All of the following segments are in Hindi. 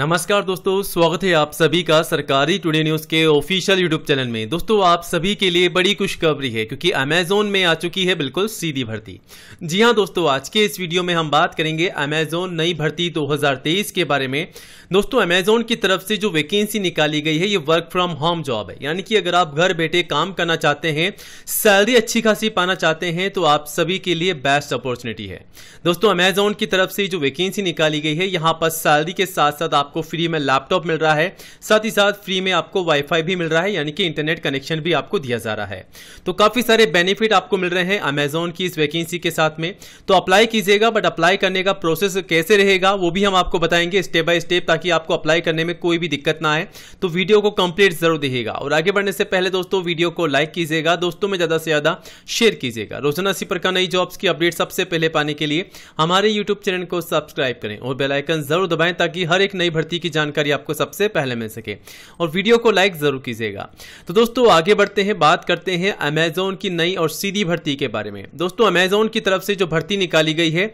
नमस्कार दोस्तों स्वागत है आप सभी का सरकारी टुडे न्यूज के ऑफिशियल यूट्यूब चैनल में दोस्तों आप सभी के लिए बड़ी खुशखबरी है क्योंकि अमेजोन में आ चुकी है बिल्कुल सीधी भर्ती जी हां दोस्तों आज के इस वीडियो में हम बात करेंगे अमेजोन नई भर्ती 2023 के बारे में दोस्तों अमेजोन की तरफ से जो वैकेंसी निकाली गई है ये वर्क फ्रॉम होम जॉब है यानी कि अगर आप घर बैठे काम करना चाहते हैं सैलरी अच्छी खासी पाना चाहते हैं तो आप सभी के लिए बेस्ट अपॉर्चुनिटी है दोस्तों अमेजोन की तरफ से जो वैकेंसी निकाली गई है यहाँ पर सैलरी के साथ साथ आप आपको फ्री में लैपटॉप मिल रहा है साथ ही साथ फ्री में आपको वाईफाई भी मिल रहा है यानी कि इंटरनेट कनेक्शन भी आपको दिया जा रहा है तो काफ़ी सारे बेनिफिट आपको मिल रहे हैं अमेजोन की इस वैकेंसी के साथ में तो अप्लाई कीजिएगा बट अप्लाई करने का प्रोसेस कैसे रहेगा वो भी हम आपको बताएंगे स्टेप बाय स्टेप ताकि आपको अप्लाई करने में कोई भी दिक्कत ना आए तो वीडियो को कंप्लीट जरूर देखिएगा और आगे बढ़ने से पहले दोस्तों वीडियो को लाइक कीजिएगा दोस्तों में ज़्यादा से ज़्यादा शेयर कीजिएगा रोजाना सिपर प्रकार नई जॉब्स की अपडेट सबसे पहले पाने के लिए हमारे यूट्यूब चैनल को सब्सक्राइब करें और बेलाइकन जरूर दबाएं ताकि हर एक नई नई भर्ती की जानकारी आपको सबसे पहले मिल सके और वीडियो को लाइक ज़रूर कीजिएगा तो दोस्तों आगे बढ़ते हैं बात करते हैं अमेजोन की नई और सीधी भर्ती के बारे में दोस्तों अमेजोन की तरफ से जो भर्ती निकाली गई है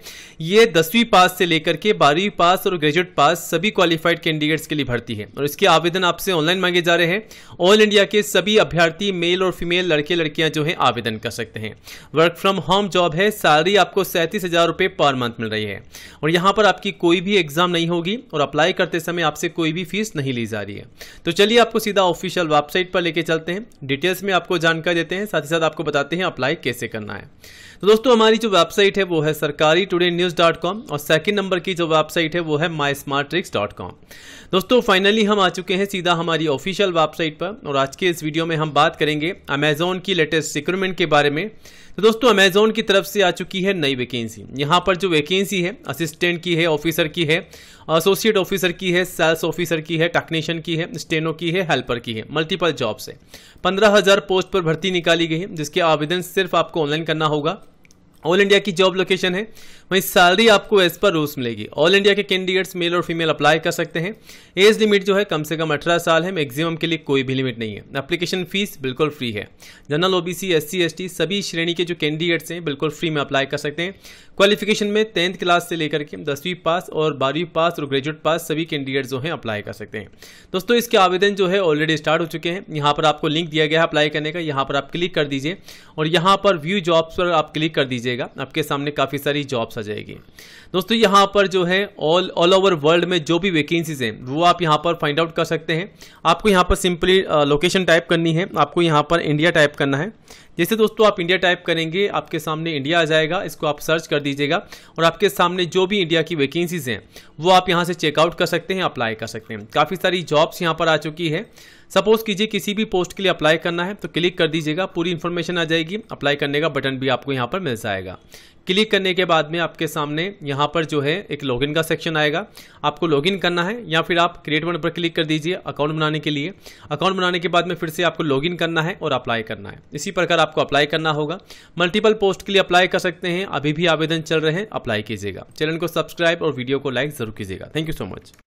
ये दसवीं पास से लेकर के बारहवीं पास और ग्रेजुएट पास सभी क्वालिफाइड कैंडिडेट्स के लिए भर्ती है और इसके आवेदन आपसे ऑनलाइन मांगे जा रहे हैं ऑल इंडिया के सभी अभ्यर्थी मेल और फीमेल लड़के लड़कियां जो है आवेदन कर सकते हैं वर्क फ्रॉम होम जॉब है सैलरी आपको सैंतीस हजार रुपए पर मंथ मिल रही है और यहां पर आपकी कोई भी एग्जाम नहीं होगी और अप्लाई कर करते समय आपसे कोई भी फीस नहीं ली जा रही है तो चलिए आपको सीधा ऑफिशियल वेबसाइट पर लेके चलते हैं डिटेल्स में आपको जानकारी देते हैं साथ ही साथ आपको बताते हैं अप्लाई कैसे करना है तो दोस्तों हमारी जो वेबसाइट है वो है Sarkari today news dot com और सेकेंड नंबर की जो वेबसाइट है वो है my smart tricks dot com दोस्तों फाइनली हम आ चुके हैं सीधा हमारी ऑफिशियल वेबसाइट पर और आज के इस वीडियो में हम बात करेंगे अमेजोन की लेटेस्ट रिक्रूटमेंट के बारे में तो दोस्तों अमेजोन की तरफ से आ चुकी है नई वैकेंसी यहाँ पर जो वैकेंसी है असिस्टेंट की है ऑफिसर की है एसोसिएट ऑफिसर की है सेल्स ऑफिसर की है टेक्नीशियन की है स्टेनो की है हेल्पर की है मल्टीपल जॉब्स है पंद्रह हजार पोस्ट पर भर्ती निकाली गई है जिसके आवेदन सिर्फ आपको ऑनलाइन करना होगा ऑल इंडिया की जॉब लोकेशन है वहीं सैलरी आपको एज पर रूल्स मिलेगी ऑल इंडिया के कैंडिडेट्स मेल और फीमेल अप्लाई कर सकते हैं एज लिमिट जो है कम से कम 18 साल है मैक्सिमम के लिए कोई भी लिमिट नहीं है एप्लीकेशन फीस बिल्कुल फ्री है जनरल ओबीसी एससी एसटी सभी श्रेणी के जो कैंडिडेट्स हैं बिल्कुल फ्री में अप्लाई कर सकते हैं क्वालिफिकेशन में टेंथ क्लास से लेकर के दसवीं पास और बारहवीं पास और ग्रेजुएट पास सभी कैंडिडेट जो है अप्लाई कर सकते हैं दोस्तों इसके आवेदन जो है ऑलरेडी स्टार्ट हो चुके हैं यहाँ पर आपको लिंक दिया गया है अप्लाई करने का यहाँ पर आप क्लिक कर दीजिए और यहाँ पर व्यू जॉब्स पर आप क्लिक कर दीजिए कीजिएगा आपके सामने काफ़ी सारी जॉब्स आ जाएगी दोस्तों यहाँ पर जो है ऑल ऑल ओवर वर्ल्ड में जो भी वैकेंसीज हैं वो आप यहाँ पर फाइंड आउट कर सकते हैं आपको यहाँ पर सिंपली लोकेशन टाइप करनी है आपको यहाँ पर इंडिया टाइप करना है जैसे दोस्तों आप इंडिया टाइप करेंगे आपके सामने इंडिया आ जाएगा इसको आप सर्च कर दीजिएगा और आपके सामने जो भी इंडिया की वैकेंसीज हैं वो आप यहाँ से चेकआउट कर सकते हैं अप्लाई कर सकते हैं काफ़ी सारी जॉब्स यहाँ पर आ चुकी है सपोज कीजिए किसी भी पोस्ट के लिए अप्लाई करना है तो क्लिक कर दीजिएगा पूरी इन्फॉर्मेशन आ जाएगी अप्लाई करने का बटन भी आपको यहाँ पर मिल जाएगा क्लिक करने के बाद में आपके सामने यहाँ पर जो है एक लॉगिन का सेक्शन आएगा आपको लॉगिन करना है या फिर आप क्रिएट वन पर क्लिक कर दीजिए अकाउंट बनाने के लिए अकाउंट बनाने के बाद में फिर से आपको लॉगिन करना है और अप्लाई करना है इसी प्रकार आपको अप्लाई करना होगा मल्टीपल पोस्ट के लिए अप्लाई कर सकते हैं अभी भी आवेदन चल रहे हैं अप्लाई कीजिएगा चैनल को सब्सक्राइब और वीडियो को लाइक जरूर कीजिएगा थैंक यू सो मच